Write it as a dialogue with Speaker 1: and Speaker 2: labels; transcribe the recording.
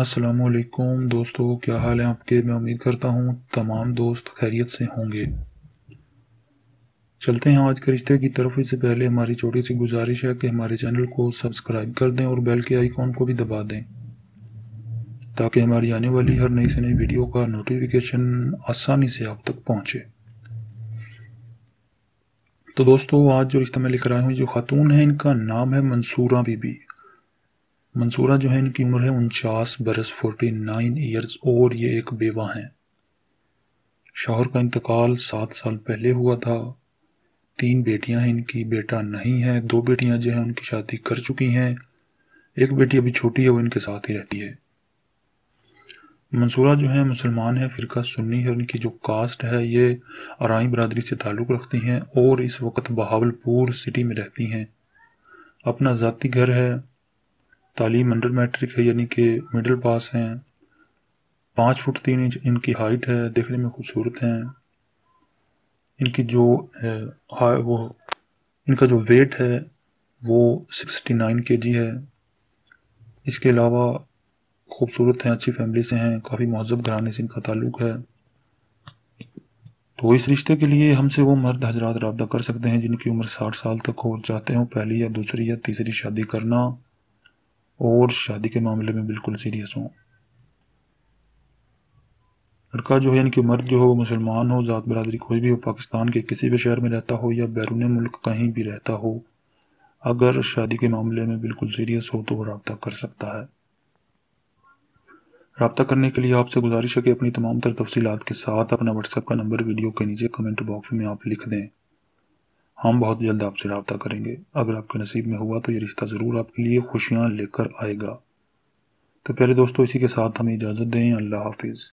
Speaker 1: असलकुम दोस्तों क्या हाल है आपके मैं उम्मीद करता हूँ तमाम दोस्त खैरियत से होंगे चलते हैं आज के रिश्ते की तरफ इससे पहले हमारी छोटी सी गुजारिश है कि हमारे चैनल को सब्सक्राइब कर दें और बेल के आइकॉन को भी दबा दें ताकि हमारी आने वाली हर नई से नई वीडियो का नोटिफिकेशन आसानी से आप तक पहुँचे तो दोस्तों आज जो रिश्ता मैं लिख रहा हूँ जो खातून है इनका नाम है मंसूरा बीबी मंसूरा जो है इनकी उम्र है उनचास बरस फोर्टी नाइन ईयर्स और ये एक बेवा हैं शोहर का इंतकाल सात साल पहले हुआ था तीन बेटियां हैं इनकी बेटा नहीं है दो बेटियां जो हैं उनकी शादी कर चुकी हैं एक बेटी अभी छोटी है वो इनके साथ ही रहती है मंसूरा जो है मुसलमान है फिर सुन्नी है उनकी जो कास्ट है ये अराई बरदरी से ताल्लुक़ रखती हैं और इस वक्त बहावलपुर सिटी में रहती हैं अपना ज़ाती घर है तालीम अंडर मैट्रिक है यानी कि मिडिल पास हैं पाँच फुट तीन इंच इनकी हाइट है देखने में खूबसूरत हैं इनकी जो है वो इनका जो वेट है वो सिक्सटी नाइन के जी है इसके अलावा खूबसूरत हैं अच्छी फैमिली से हैं काफ़ी महजब घराने से इनका ताल्लुक है तो इस रिश्ते के लिए हमसे वो मर्द हजरात रबा कर सकते हैं जिनकी उम्र साठ साल तक हो चाहते हों पहली या दूसरी या तीसरी शादी करना और शादी के मामले में बिल्कुल सीरियस हों लड़का जो है यानी कि मर्द जो हो वो मुसलमान हो ज़ात बरदरी कोई भी हो पाकिस्तान के किसी भी शहर में रहता हो या बैरून मुल्क कहीं भी रहता हो अगर शादी के मामले में बिल्कुल सीरियस हो तो वो रबता कर सकता है रबता करने के लिए आपसे गुजारिश है कि अपनी तमाम तर तफसीत के साथ अपना व्हाट्सएप का नंबर वीडियो के नीचे कमेंट बॉक्स में आप लिख दें हम बहुत जल्द आपसे रबता करेंगे अगर आपके नसीब में हुआ तो ये रिश्ता ज़रूर आपके लिए खुशियाँ लेकर आएगा तो प्यारे दोस्तों इसी के साथ हमें इजाज़त दें अल्लाह हाफिज़